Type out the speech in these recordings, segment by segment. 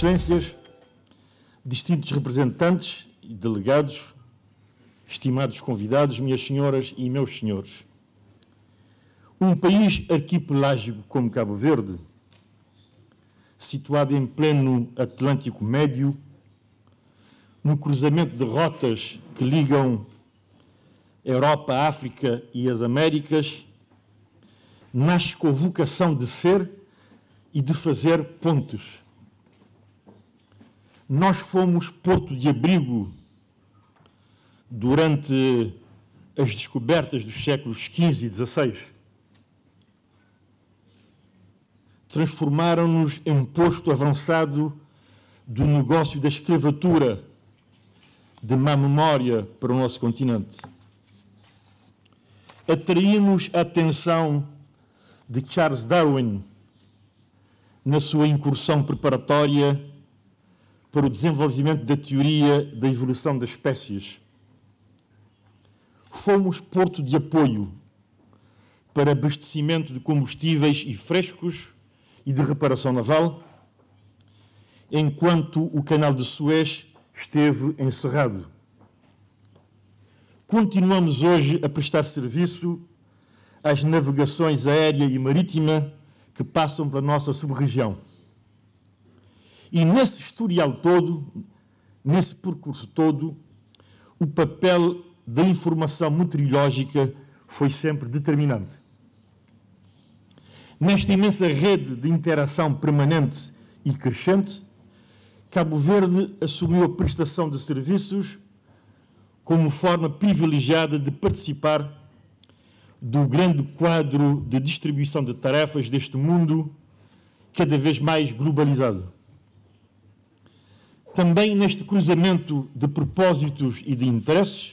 Excelências, distintos representantes e delegados, estimados convidados, minhas senhoras e meus senhores. Um país arquipelágico como Cabo Verde, situado em pleno Atlântico Médio, no cruzamento de rotas que ligam Europa, África e as Américas, nasce com a vocação de ser e de fazer pontes nós fomos porto de abrigo durante as descobertas dos séculos XV e XVI. Transformaram-nos em posto avançado do negócio da escravatura de má memória para o nosso continente. Atraímos a atenção de Charles Darwin na sua incursão preparatória para o desenvolvimento da teoria da evolução das espécies. Fomos porto de apoio para abastecimento de combustíveis e frescos e de reparação naval, enquanto o canal de Suez esteve encerrado. Continuamos hoje a prestar serviço às navegações aérea e marítima que passam pela nossa sub-região. E nesse historial todo, nesse percurso todo, o papel da informação meteorológica foi sempre determinante. Nesta imensa rede de interação permanente e crescente, Cabo Verde assumiu a prestação de serviços como forma privilegiada de participar do grande quadro de distribuição de tarefas deste mundo cada vez mais globalizado também neste cruzamento de propósitos e de interesses,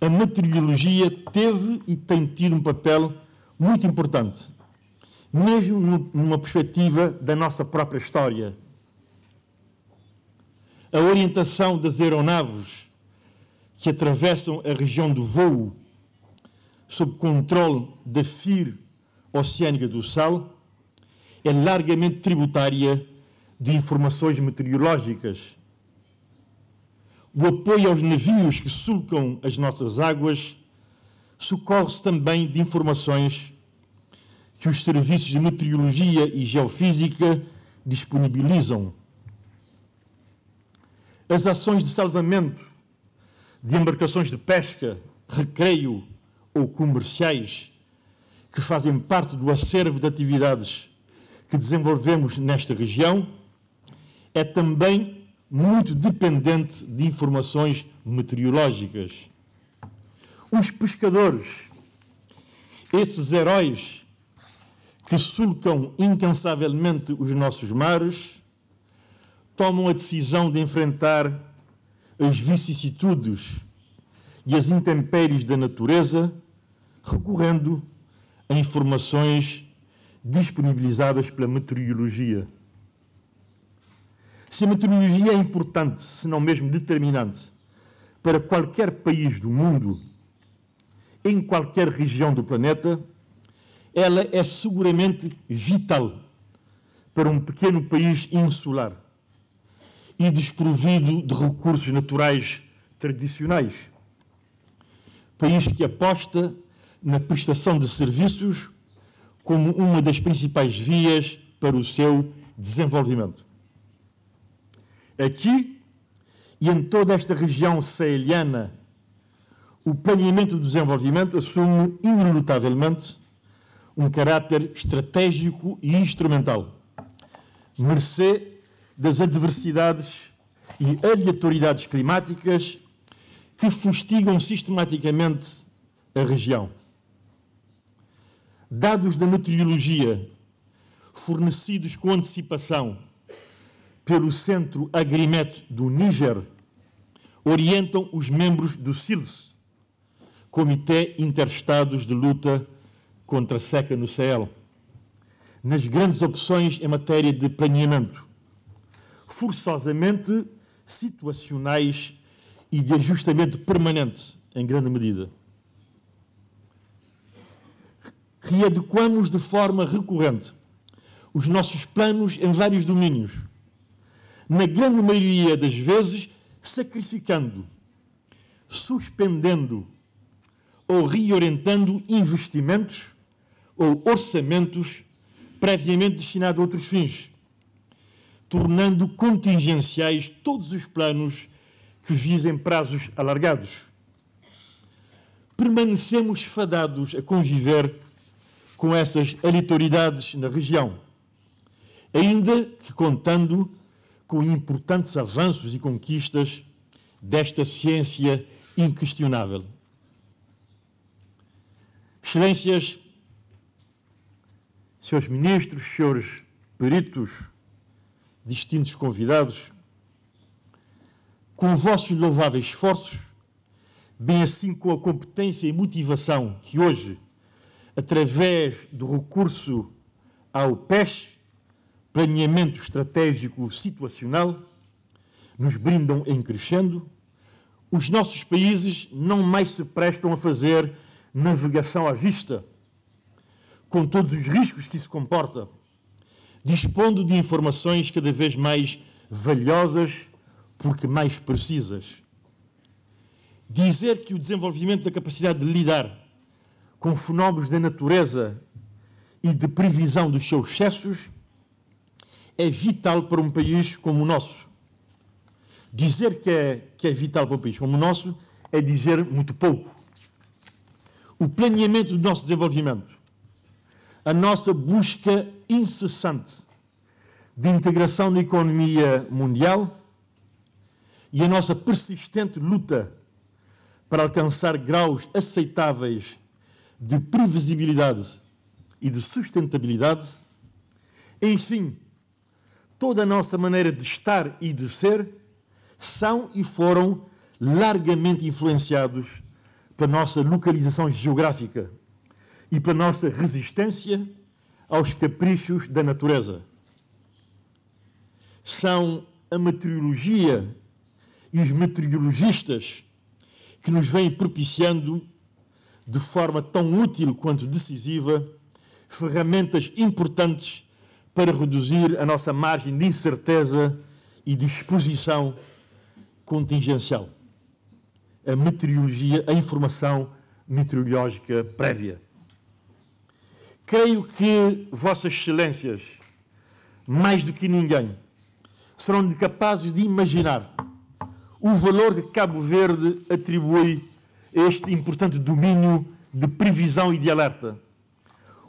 a meteorologia teve e tem tido um papel muito importante, mesmo numa perspectiva da nossa própria história. A orientação das aeronaves que atravessam a região do voo, sob controle da FIR Oceânica do Sal, é largamente tributária de informações meteorológicas, o apoio aos navios que sulcam as nossas águas, socorre-se também de informações que os serviços de meteorologia e geofísica disponibilizam. As ações de salvamento de embarcações de pesca, recreio ou comerciais que fazem parte do acervo de atividades que desenvolvemos nesta região é também muito dependente de informações meteorológicas. Os pescadores, esses heróis que sulcam incansavelmente os nossos mares, tomam a decisão de enfrentar as vicissitudes e as intempéries da natureza, recorrendo a informações disponibilizadas pela meteorologia. Se a meteorologia é importante, se não mesmo determinante, para qualquer país do mundo, em qualquer região do planeta, ela é seguramente vital para um pequeno país insular e desprovido de recursos naturais tradicionais. País que aposta na prestação de serviços como uma das principais vias para o seu desenvolvimento. Aqui e em toda esta região saheliana, o planeamento do desenvolvimento assume inelutavelmente um caráter estratégico e instrumental, mercê das adversidades e aleatoriedades climáticas que fustigam sistematicamente a região. Dados da meteorologia fornecidos com antecipação pelo centro Agrimet do Níger, orientam os membros do SILS, Comitê Interestados de Luta contra a Seca no Sahel, nas grandes opções em matéria de planeamento, forçosamente situacionais e de ajustamento permanente, em grande medida. Readequamos de forma recorrente os nossos planos em vários domínios na grande maioria das vezes, sacrificando, suspendendo ou reorientando investimentos ou orçamentos previamente destinados a outros fins, tornando contingenciais todos os planos que visem prazos alargados. Permanecemos fadados a conviver com essas aleatoriedades na região, ainda que contando com importantes avanços e conquistas desta ciência inquestionável. Excelências, senhores ministros, senhores peritos, distintos convidados, com vossos louváveis esforços, bem assim com a competência e motivação que hoje, através do recurso ao PES, planeamento estratégico situacional nos brindam em crescendo, os nossos países não mais se prestam a fazer navegação à vista, com todos os riscos que isso comporta, dispondo de informações cada vez mais valiosas, porque mais precisas. Dizer que o desenvolvimento da capacidade de lidar com fenómenos da natureza e de previsão dos seus excessos é vital para um país como o nosso. Dizer que é, que é vital para um país como o nosso é dizer muito pouco. O planeamento do nosso desenvolvimento, a nossa busca incessante de integração na economia mundial e a nossa persistente luta para alcançar graus aceitáveis de previsibilidade e de sustentabilidade, enfim, toda a nossa maneira de estar e de ser, são e foram largamente influenciados pela nossa localização geográfica e pela nossa resistência aos caprichos da natureza. São a meteorologia e os meteorologistas que nos vêm propiciando, de forma tão útil quanto decisiva, ferramentas importantes para reduzir a nossa margem de incerteza e de exposição contingencial. A meteorologia, a informação meteorológica prévia. Creio que Vossas Excelências, mais do que ninguém, serão capazes de imaginar o valor que Cabo Verde atribui a este importante domínio de previsão e de alerta,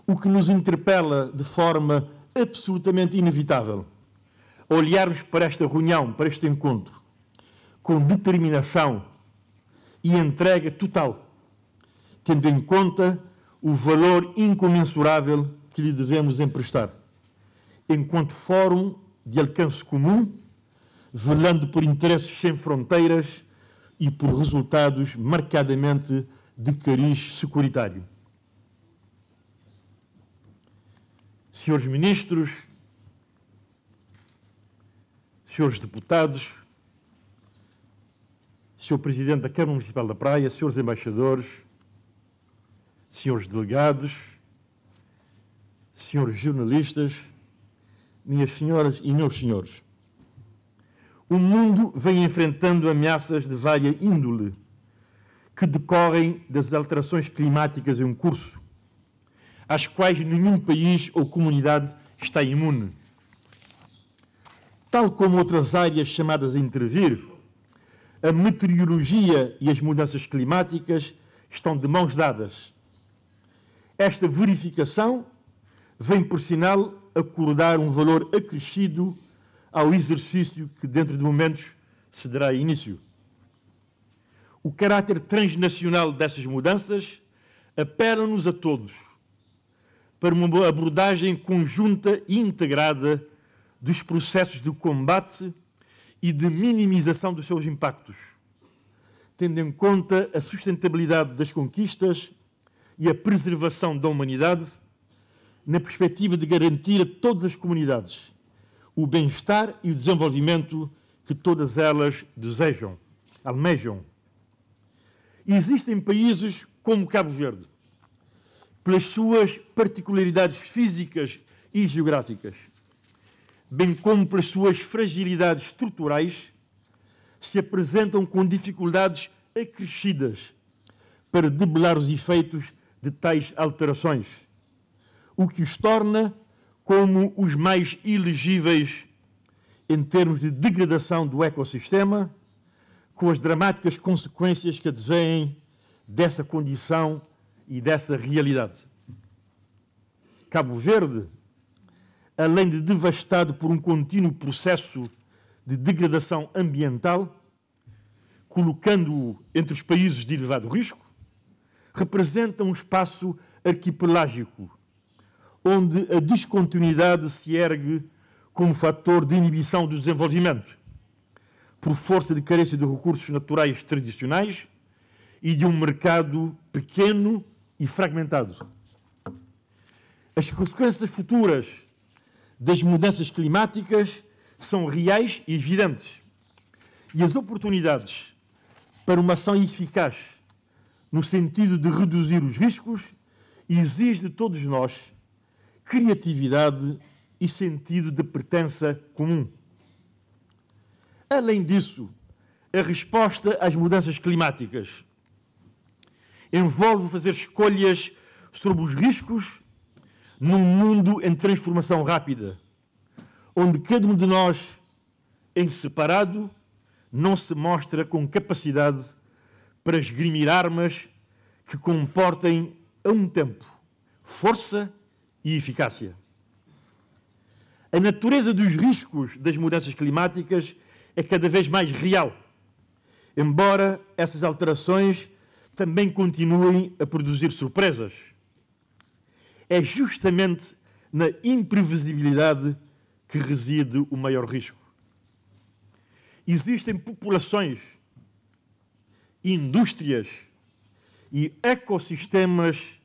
o que nos interpela de forma absolutamente inevitável olharmos para esta reunião, para este encontro, com determinação e entrega total, tendo em conta o valor incomensurável que lhe devemos emprestar, enquanto fórum de alcance comum, velando por interesses sem fronteiras e por resultados marcadamente de cariz securitário. senhores ministros, senhores deputados, senhor presidente da Câmara Municipal da Praia, senhores embaixadores, senhores delegados, senhores jornalistas, minhas senhoras e meus senhores. O mundo vem enfrentando ameaças de vária índole que decorrem das alterações climáticas em curso às quais nenhum país ou comunidade está imune. Tal como outras áreas chamadas a intervir, a meteorologia e as mudanças climáticas estão de mãos dadas. Esta verificação vem, por sinal, acordar um valor acrescido ao exercício que, dentro de momentos, se dará início. O caráter transnacional dessas mudanças apela-nos a todos para uma abordagem conjunta e integrada dos processos de combate e de minimização dos seus impactos, tendo em conta a sustentabilidade das conquistas e a preservação da humanidade, na perspectiva de garantir a todas as comunidades o bem-estar e o desenvolvimento que todas elas desejam, almejam. Existem países como Cabo Verde, pelas suas particularidades físicas e geográficas, bem como pelas suas fragilidades estruturais, se apresentam com dificuldades acrescidas para debelar os efeitos de tais alterações, o que os torna como os mais elegíveis em termos de degradação do ecossistema, com as dramáticas consequências que advêm dessa condição e dessa realidade. Cabo Verde, além de devastado por um contínuo processo de degradação ambiental, colocando-o entre os países de elevado risco, representa um espaço arquipelágico, onde a descontinuidade se ergue como fator de inibição do desenvolvimento, por força de carência de recursos naturais tradicionais e de um mercado pequeno e fragmentado. As consequências futuras das mudanças climáticas são reais e evidentes. E as oportunidades para uma ação eficaz no sentido de reduzir os riscos exige de todos nós criatividade e sentido de pertença comum. Além disso, a resposta às mudanças climáticas envolve fazer escolhas sobre os riscos num mundo em transformação rápida, onde cada um de nós, em separado, não se mostra com capacidade para esgrimir armas que comportem a um tempo força e eficácia. A natureza dos riscos das mudanças climáticas é cada vez mais real, embora essas alterações também continuem a produzir surpresas. É justamente na imprevisibilidade que reside o maior risco. Existem populações, indústrias e ecossistemas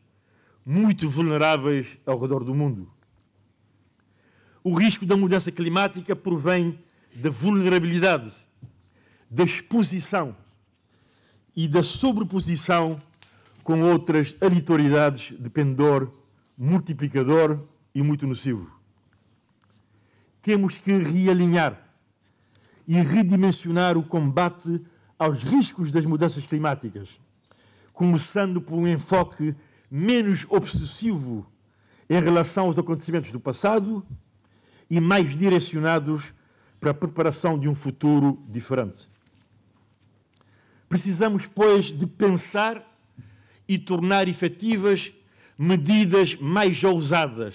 muito vulneráveis ao redor do mundo. O risco da mudança climática provém da vulnerabilidade, da exposição e da sobreposição com outras aleatoriedades de pendor, multiplicador e muito nocivo. Temos que realinhar e redimensionar o combate aos riscos das mudanças climáticas, começando por um enfoque menos obsessivo em relação aos acontecimentos do passado e mais direcionados para a preparação de um futuro diferente. Precisamos, pois, de pensar e tornar efetivas medidas mais ousadas,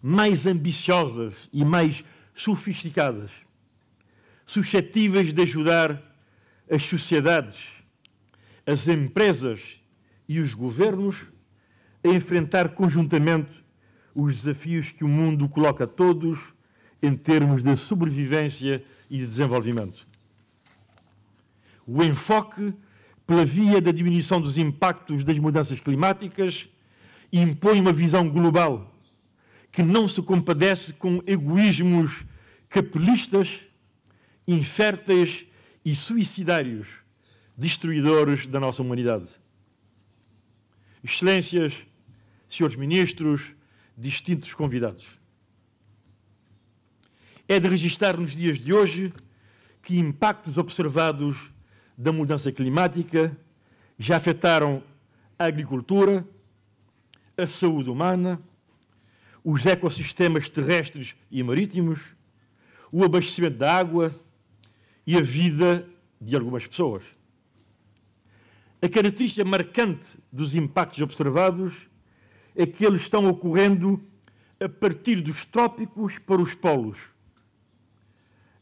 mais ambiciosas e mais sofisticadas, suscetíveis de ajudar as sociedades, as empresas e os governos a enfrentar conjuntamente os desafios que o mundo coloca a todos em termos de sobrevivência e de desenvolvimento o enfoque pela via da diminuição dos impactos das mudanças climáticas impõe uma visão global que não se compadece com egoísmos capelistas, inférteis e suicidários, destruidores da nossa humanidade. Excelências, senhores ministros, distintos convidados. É de registar nos dias de hoje que impactos observados da mudança climática, já afetaram a agricultura, a saúde humana, os ecossistemas terrestres e marítimos, o abastecimento da água e a vida de algumas pessoas. A característica marcante dos impactos observados é que eles estão ocorrendo a partir dos trópicos para os polos,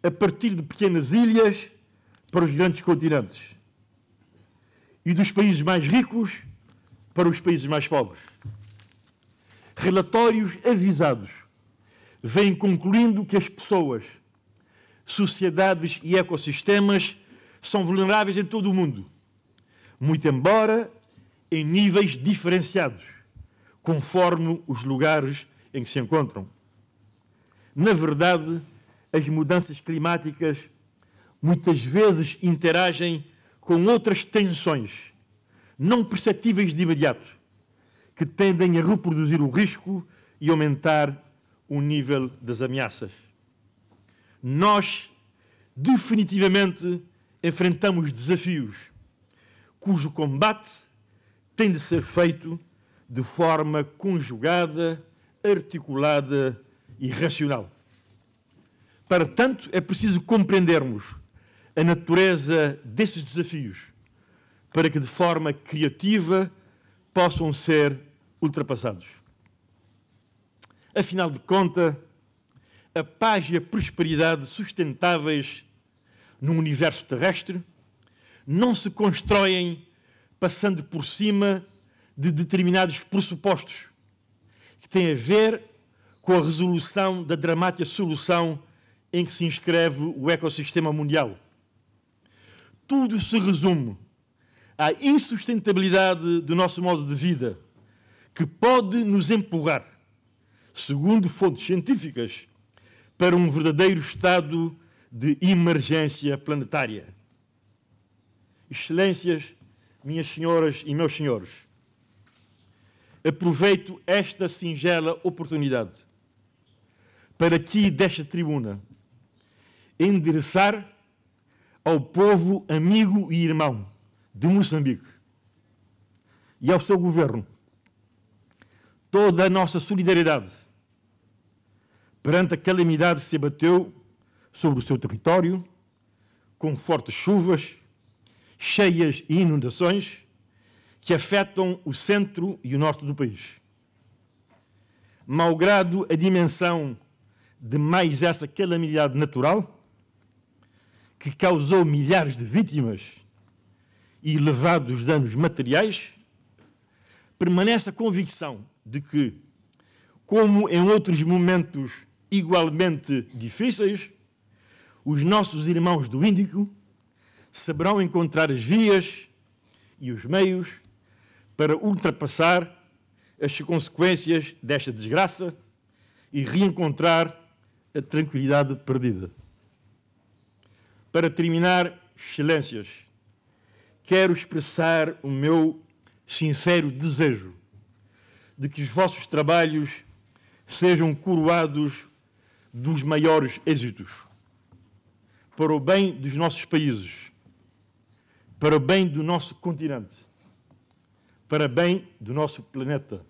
a partir de pequenas ilhas para os grandes continentes e dos países mais ricos para os países mais pobres. Relatórios avisados vêm concluindo que as pessoas, sociedades e ecossistemas são vulneráveis em todo o mundo, muito embora em níveis diferenciados, conforme os lugares em que se encontram. Na verdade, as mudanças climáticas muitas vezes interagem com outras tensões, não perceptíveis de imediato, que tendem a reproduzir o risco e aumentar o nível das ameaças. Nós, definitivamente, enfrentamos desafios cujo combate tem de ser feito de forma conjugada, articulada e racional. Para tanto, é preciso compreendermos a natureza desses desafios para que de forma criativa possam ser ultrapassados. Afinal de conta, a paz e a prosperidade sustentáveis num universo terrestre não se constroem passando por cima de determinados pressupostos que têm a ver com a resolução da dramática solução em que se inscreve o ecossistema mundial tudo se resume à insustentabilidade do nosso modo de vida, que pode nos empurrar, segundo fontes científicas, para um verdadeiro estado de emergência planetária. Excelências, minhas senhoras e meus senhores, aproveito esta singela oportunidade para aqui desta tribuna endereçar ao povo amigo e irmão de Moçambique e ao seu governo toda a nossa solidariedade perante a calamidade que se abateu sobre o seu território, com fortes chuvas, cheias e inundações que afetam o centro e o norte do país. Malgrado a dimensão de mais essa calamidade natural, que causou milhares de vítimas e elevados danos materiais, permanece a convicção de que, como em outros momentos igualmente difíceis, os nossos irmãos do Índico saberão encontrar as vias e os meios para ultrapassar as consequências desta desgraça e reencontrar a tranquilidade perdida. Para terminar, Excelências, quero expressar o meu sincero desejo de que os vossos trabalhos sejam coroados dos maiores êxitos para o bem dos nossos países, para o bem do nosso continente, para o bem do nosso planeta.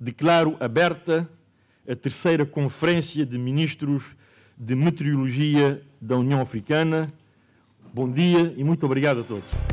Declaro aberta a terceira Conferência de Ministros de Meteorologia da União Africana. Bom dia e muito obrigado a todos.